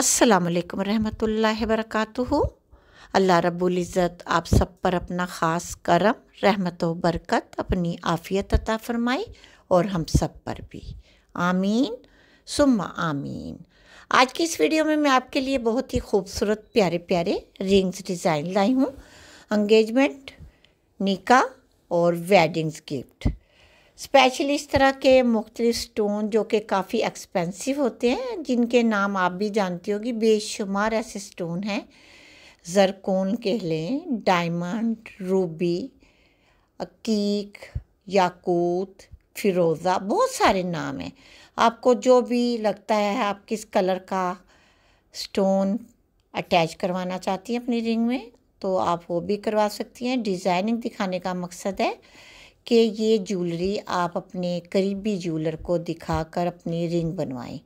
असलकम रहमतुल्लाहि वरकatuहु अल्लाह रबुल्ज़त आप सब पर अपना ख़ास करम रहमत व बरकत अपनी आफ़ियत अता फ़रमाए और हम सब पर भी आमीन सुम्मा आमीन आज की इस वीडियो में मैं आपके लिए बहुत ही खूबसूरत प्यारे प्यारे रिंग्स डिज़ाइन लाई हूँ अंगेजमेंट निका और वेडिंग्स गिफ्ट स्पेशली इस तरह के मुख्तलि स्टोन जो कि काफ़ी एक्सपेंसिव होते हैं जिनके नाम आप भी जानती होगी बेशुमार ऐसे स्टोन हैं जरकोन के लें डायमंड रूबी अकीक याकूत फिरोज़ा बहुत सारे नाम हैं आपको जो भी लगता है आप किस कलर का स्टोन अटैच करवाना चाहती हैं अपनी रिंग में तो आप वो भी करवा सकती हैं डिज़ाइनिंग दिखाने का मकसद है कि ये ज्वेलरी आप अपने करीबी ज्वेलर को दिखाकर अपनी रिंग बनवाएं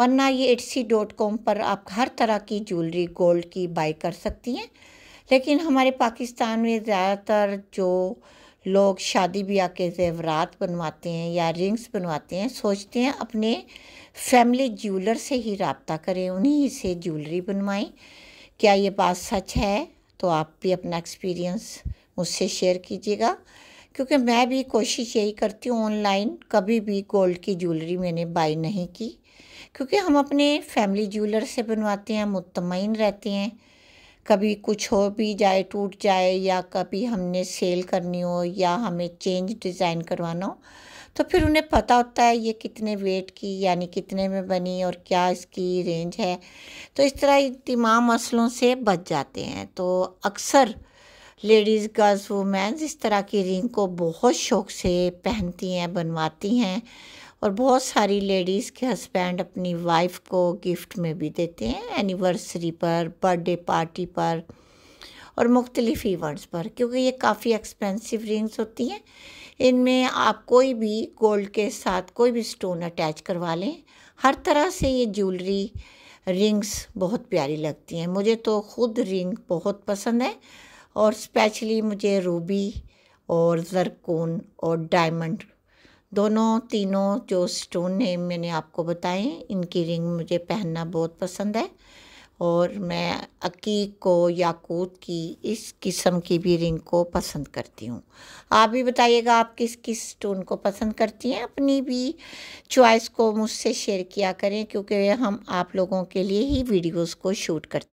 वरना ये सी डॉट कॉम पर आप हर तरह की ज्वेलरी गोल्ड की बाई कर सकती हैं लेकिन हमारे पाकिस्तान में ज़्यादातर जो लोग शादी ब्याह के जेवरात बनवाते हैं या रिंग्स बनवाते हैं सोचते हैं अपने फैमिली ज्वेलर से ही रबता करें उन्हीं से ज्वेलरी बनवाएं क्या ये बात सच है तो आप भी अपना एक्सपीरियंस मुझसे शेयर कीजिएगा क्योंकि मैं भी कोशिश यही करती हूँ ऑनलाइन कभी भी गोल्ड की ज्वेलरी मैंने बाई नहीं की क्योंकि हम अपने फैमिली ज्वेलर से बनवाते हैं मुतमिन रहते हैं कभी कुछ हो भी जाए टूट जाए या कभी हमने सेल करनी हो या हमें चेंज डिज़ाइन करवाना हो तो फिर उन्हें पता होता है ये कितने वेट की यानी कितने में बनी और क्या इसकी रेंज है तो इस तरह तमाम मसलों से बच जाते हैं तो अक्सर लेडीज़ गर्ल्स वुमेंस इस तरह की रिंग को बहुत शौक़ से पहनती हैं बनवाती हैं और बहुत सारी लेडीज़ के हस्बैंड अपनी वाइफ को गिफ्ट में भी देते हैं एनिवर्सरी पर बर्थडे पार्टी पर और मुख्तलिफ इवेंट्स पर क्योंकि ये काफ़ी एक्सपेंसिव रिंग्स होती हैं इनमें आप कोई भी गोल्ड के साथ कोई भी स्टोन अटैच करवा लें हर तरह से ये ज्वेलरी रिंग्स बहुत प्यारी लगती हैं मुझे तो ख़ुद रिंग बहुत पसंद है और स्पेशली मुझे रूबी और ज़रकून और डायमंड दोनों तीनों जो स्टोन नेम मैंने आपको बताए इनकी रिंग मुझे पहनना बहुत पसंद है और मैं अकीक को याकूत की इस किस्म की भी रिंग को पसंद करती हूँ आप भी बताइएगा आप किस किस स्टोन को पसंद करती हैं अपनी भी चॉइस को मुझसे शेयर किया करें क्योंकि हम आप लोगों के लिए ही वीडियोस को शूट करते